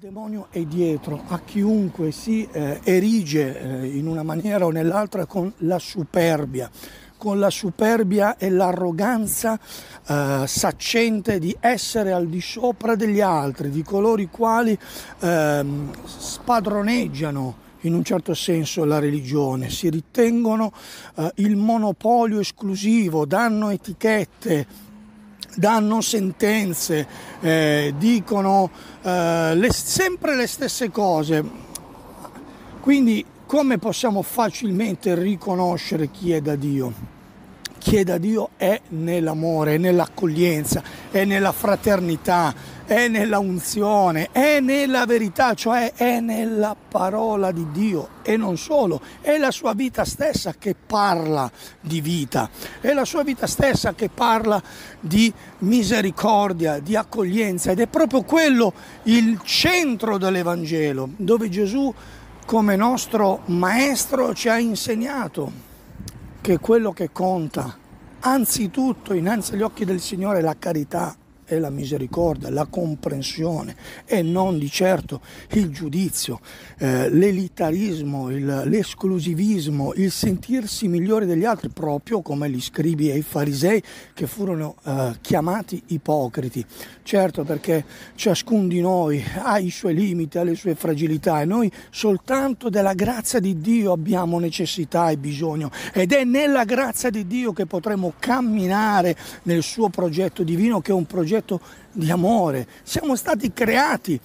demonio è dietro a chiunque si eh, erige eh, in una maniera o nell'altra con la superbia, con la superbia e l'arroganza eh, saccente di essere al di sopra degli altri, di coloro i quali ehm, spadroneggiano in un certo senso la religione, si ritengono eh, il monopolio esclusivo, danno etichette danno sentenze, eh, dicono eh, le, sempre le stesse cose. Quindi come possiamo facilmente riconoscere chi è da Dio? chiede a Dio è nell'amore, è nell'accoglienza, è nella fraternità, è nella unzione, è nella verità, cioè è nella parola di Dio e non solo, è la sua vita stessa che parla di vita, è la sua vita stessa che parla di misericordia, di accoglienza ed è proprio quello il centro dell'Evangelo dove Gesù come nostro maestro ci ha insegnato che quello che conta, anzitutto innanzi agli occhi del Signore, è la carità è la misericordia, la comprensione e non di certo il giudizio, eh, l'elitarismo, il, l'esclusivismo, il sentirsi migliore degli altri, proprio come gli scribi e i farisei che furono eh, chiamati ipocriti. Certo perché ciascun di noi ha i suoi limiti, ha le sue fragilità e noi soltanto della grazia di Dio abbiamo necessità e bisogno ed è nella grazia di Dio che potremo camminare nel suo progetto divino che è un progetto oggetto di amore, siamo stati creati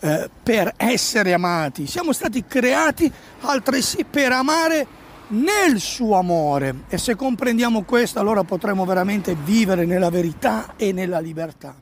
eh, per essere amati, siamo stati creati altresì per amare nel suo amore e se comprendiamo questo allora potremo veramente vivere nella verità e nella libertà.